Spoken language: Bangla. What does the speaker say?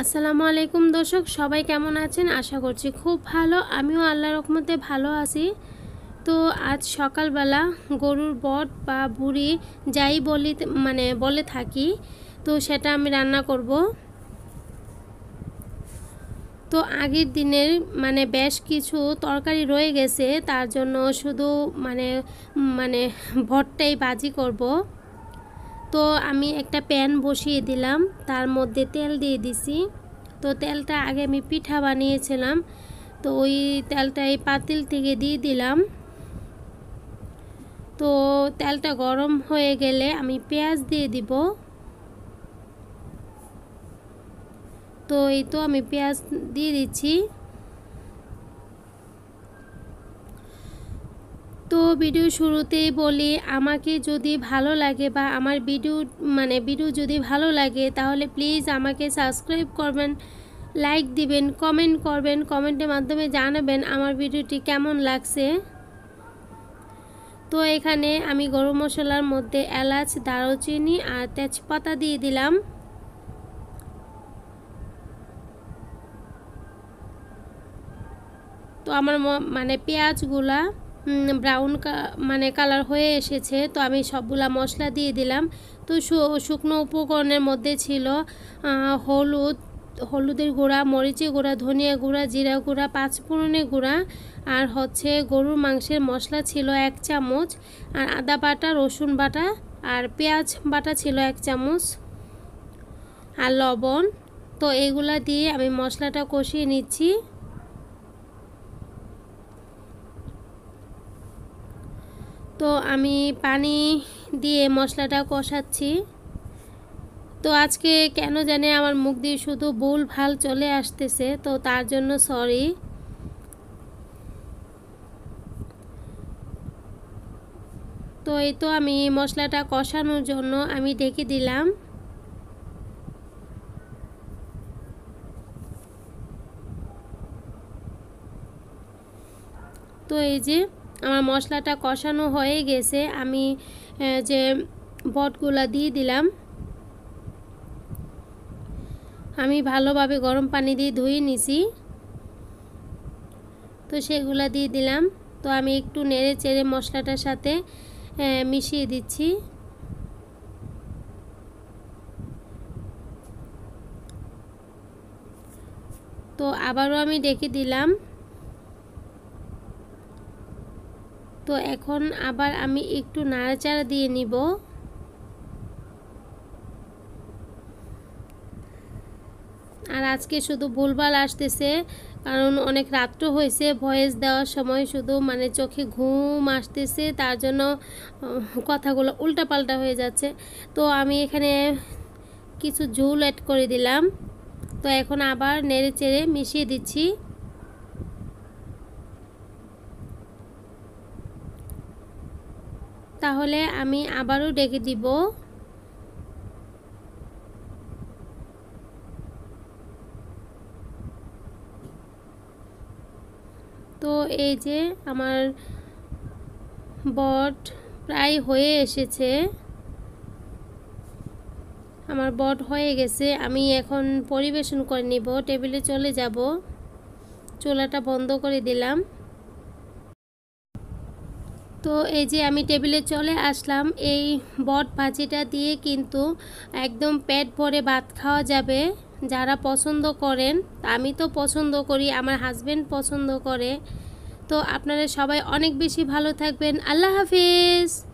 আসসালামু আলাইকুম দর্শক সবাই কেমন আছেন আশা করছি খুব ভালো আমিও আল্লাহ রকমতে ভালো আছি তো আজ সকালবেলা গরুর বট বা ভুড়ি যাই বলি মানে বলে থাকি তো সেটা আমি রান্না করব তো আগের দিনের মানে বেশ কিছু তরকারি রয়ে গেছে তার জন্য শুধু মানে মানে ভটটাই বাজি করব তো আমি একটা প্যান বসিয়ে দিলাম তার মধ্যে তেল দিয়ে দিছি তো তেলটা আগে আমি পিঠা বানিয়েছিলাম তো ওই তেলটা এই পাতিল থেকে দিয়ে দিলাম তো তেলটা গরম হয়ে গেলে আমি পেঁয়াজ দিয়ে দিব তো এই তো আমি পেঁয়াজ দিয়ে দিচ্ছি তো ভিডিও শুরুতেই বলি আমাকে যদি ভালো লাগে বা আমার ভিডিও মানে ভিডিও যদি ভালো লাগে তাহলে প্লিজ আমাকে সাবস্ক্রাইব করবেন লাইক দিবেন কমেন্ট করবেন কমেন্টের মাধ্যমে জানাবেন আমার ভিডিওটি কেমন লাগছে তো এখানে আমি গরম মশলার মধ্যে এলাচ দারুচিনি আর তেজপাতা দিয়ে দিলাম তো আমার মানে পেঁয়াজগুলা ব্রাউন মানে কালার হয়ে এসেছে তো আমি সবগুলা মশলা দিয়ে দিলাম তো শুকনো উপকরণের মধ্যে ছিল হলুদ হলুদের গুঁড়া মরিচের গুঁড়া ধনিয়া গুঁড়া জিরা গুঁড়া পাঁচফোড়নের গুঁড়া আর হচ্ছে গরুর মাংসের মশলা ছিল এক চামচ আর আদা বাটা রসুন বাটা আর পেঁয়াজ বাটা ছিল এক চামচ আর লবণ তো এগুলা দিয়ে আমি মশলাটা কষিয়ে নিচ্ছি তো আমি পানি দিয়ে মশলাটা কষাচ্ছি তো আজকে কেন জানে আমার মুখ দিয়ে শুধু ভুল ভাল চলে আসতেছে তো তার জন্য সরি তো এই তো আমি মশলাটা কষানোর জন্য আমি ঢেকে দিলাম তো এই যে আমার মশলাটা কষানো হয়ে গেছে আমি যে বটগুলা দিয়ে দিলাম আমি ভালোভাবে গরম পানি দিয়ে ধুয়ে নিছি তো সেগুলা দিয়ে দিলাম তো আমি একটু নেড়ে চেড়ে মশলাটার সাথে মিশিয়ে দিচ্ছি তো আবারও আমি ডেকে দিলাম তো এখন আবার আমি একটু নাড়াচাড়া দিয়ে নিব আর আজকে শুধু ভুলভাল আসতেছে কারণ অনেক রাত্র হয়েছে ভয়েস দেওয়ার সময় শুধু মানে চোখে ঘুম আসতেছে তার জন্য কথাগুলো উল্টাপাল্টা হয়ে যাচ্ছে তো আমি এখানে কিছু ঝুল অ্যাড করে দিলাম তো এখন আবার নেড়ে চেড়ে মিশিয়ে দিচ্ছি তাহলে আমি আবারও ডেকে দিব তো এই যে আমার বট প্রায় হয়ে এসেছে আমার বট হয়ে গেছে আমি এখন পরিবেশন করে নিব টেবিলে চলে যাব চোলাটা বন্ধ করে দিলাম তো এই যে আমি টেবিলে চলে আসলাম এই বট ভাজিটা দিয়ে কিন্তু একদম পেট ভরে ভাত খাওয়া যাবে যারা পছন্দ করেন আমি তো পছন্দ করি আমার হাজব্যান্ড পছন্দ করে তো আপনারা সবাই অনেক বেশি ভালো থাকবেন আল্লাহ হাফিজ